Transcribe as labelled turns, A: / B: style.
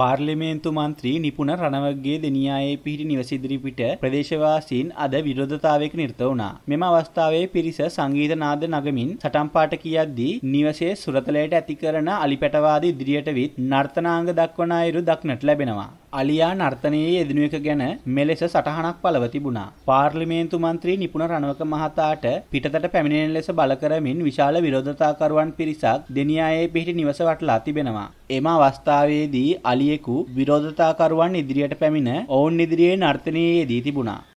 A: පාර්ලිමේන්තු මන්ත්‍රී නිපුණ රණවගේ දෙනියායේ පිහිටි නිවස ඉදිරිපිට ප්‍රදේශවාසීන් අද විරෝධතාවයක නිරත වුණා. මෙම අවස්ථාවේ පිරිස සංගීත නාද නගමින් සටන් පාඨ කියද්දී නිවසේ සුරතලයට ඇති කරන අලිපැටවාද ඉදිරියට විත් නර්තනාංග දක්වන අයුරු දක්නට ලැබෙනවා. අලියා නර්තනයේ යෙදෙනු එක ගැන මෙලෙස සටහනක් පළව තිබුණා. පාර්ලිමේන්තු මන්ත්‍රී නිපුණ රණවක මහතාට පිටතට පැමිණෙන ලෙස බල කරමින් විශාල විරෝධතාකරුවන් පිරිසක් දෙනියායේ පිහිටි නිවස වටලා තිබෙනවා. එම අවස්ථාවේදී අලියෙකු විරෝධතාකරුවන් ඉදිරියට පැමිණ ඔවුන් ඉදිරියේ නර්තනයේ යෙදී තිබුණා.